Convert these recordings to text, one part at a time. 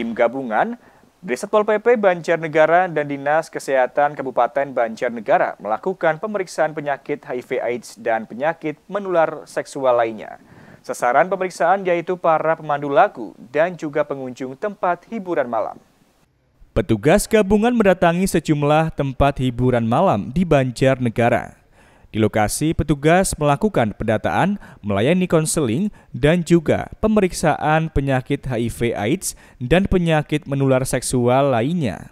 Tim gabungan dari Satpol PP Banjarnegara dan Dinas Kesehatan Kabupaten Banjarnegara melakukan pemeriksaan penyakit HIV AIDS dan penyakit menular seksual lainnya. Sasaran pemeriksaan yaitu para pemandu lagu dan juga pengunjung tempat hiburan malam. Petugas gabungan mendatangi sejumlah tempat hiburan malam di Banjarnegara. Di lokasi, petugas melakukan pendataan, melayani konseling, dan juga pemeriksaan penyakit HIV/AIDS dan penyakit menular seksual lainnya.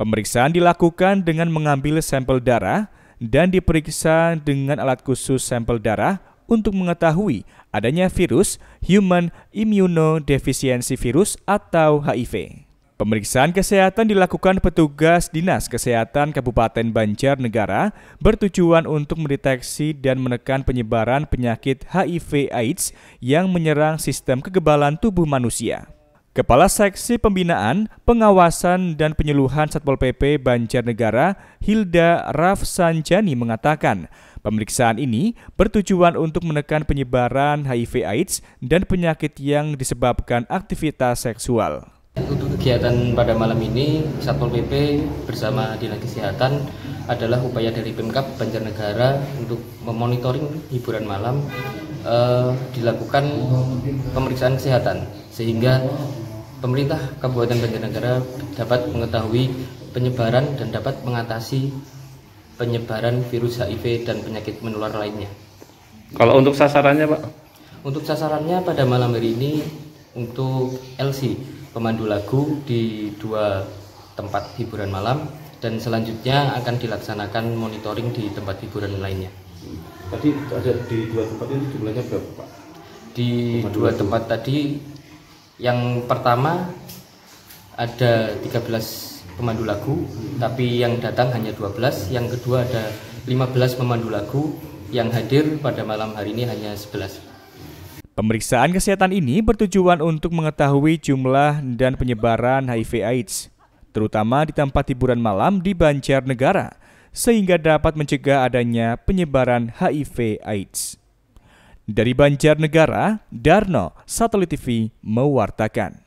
Pemeriksaan dilakukan dengan mengambil sampel darah dan diperiksa dengan alat khusus sampel darah untuk mengetahui adanya virus Human Immunodeficiency Virus atau HIV. Pemeriksaan kesehatan dilakukan petugas Dinas Kesehatan Kabupaten Banjarnegara bertujuan untuk mendeteksi dan menekan penyebaran penyakit HIV/AIDS yang menyerang sistem kekebalan tubuh manusia. Kepala Seksi Pembinaan, Pengawasan dan Penyuluhan Satpol PP Banjarnegara, Hilda Rafsanjani mengatakan, pemeriksaan ini bertujuan untuk menekan penyebaran HIV/AIDS dan penyakit yang disebabkan aktivitas seksual kegiatan pada malam ini Satpol PP bersama Dinas Kesehatan adalah upaya dari Pemkap Banjarnegara untuk memonitoring hiburan malam eh, dilakukan pemeriksaan kesehatan sehingga pemerintah Kabupaten Banjarnegara dapat mengetahui penyebaran dan dapat mengatasi penyebaran virus HIV dan penyakit menular lainnya. Kalau untuk sasarannya, Pak? Untuk sasarannya pada malam hari ini untuk LC pemandu lagu di dua tempat hiburan malam dan selanjutnya akan dilaksanakan monitoring di tempat hiburan lainnya. Tadi ada di dua tempat ini jumlahnya berapa Pak? Di pemandu dua lagu. tempat tadi yang pertama ada 13 pemandu lagu hmm. tapi yang datang hanya 12, yang kedua ada 15 pemandu lagu yang hadir pada malam hari ini hanya 11. Pemeriksaan kesehatan ini bertujuan untuk mengetahui jumlah dan penyebaran HIV/AIDS, terutama di tempat hiburan malam di Banjarnegara, sehingga dapat mencegah adanya penyebaran HIV/AIDS. Dari Banjarnegara, Darno, Satelit TV mewartakan.